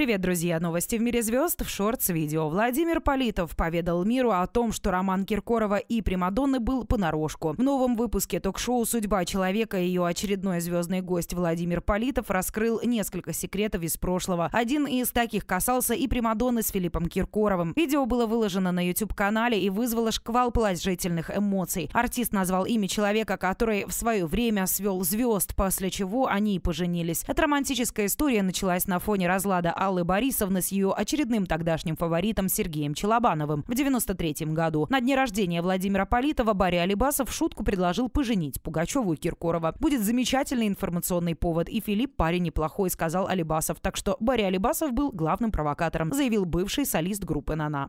Привет, друзья! Новости в мире звезд в шортс-видео. Владимир Политов поведал миру о том, что роман Киркорова и Примадонны был понарошку. В новом выпуске ток-шоу «Судьба человека» ее очередной звездный гость Владимир Политов раскрыл несколько секретов из прошлого. Один из таких касался и Примадонны с Филиппом Киркоровым. Видео было выложено на YouTube-канале и вызвало шквал положительных эмоций. Артист назвал имя человека, который в свое время свел звезд, после чего они и поженились. Эта романтическая история началась на фоне разлада Аллы Борисовны с ее очередным тогдашним фаворитом Сергеем Челобановым в 93 году. На дне рождения Владимира Политова Барри Алибасов в шутку предложил поженить Пугачеву и Киркорова. Будет замечательный информационный повод, и Филипп парень неплохой, сказал Алибасов. Так что Барри Алибасов был главным провокатором, заявил бывший солист группы «Нана».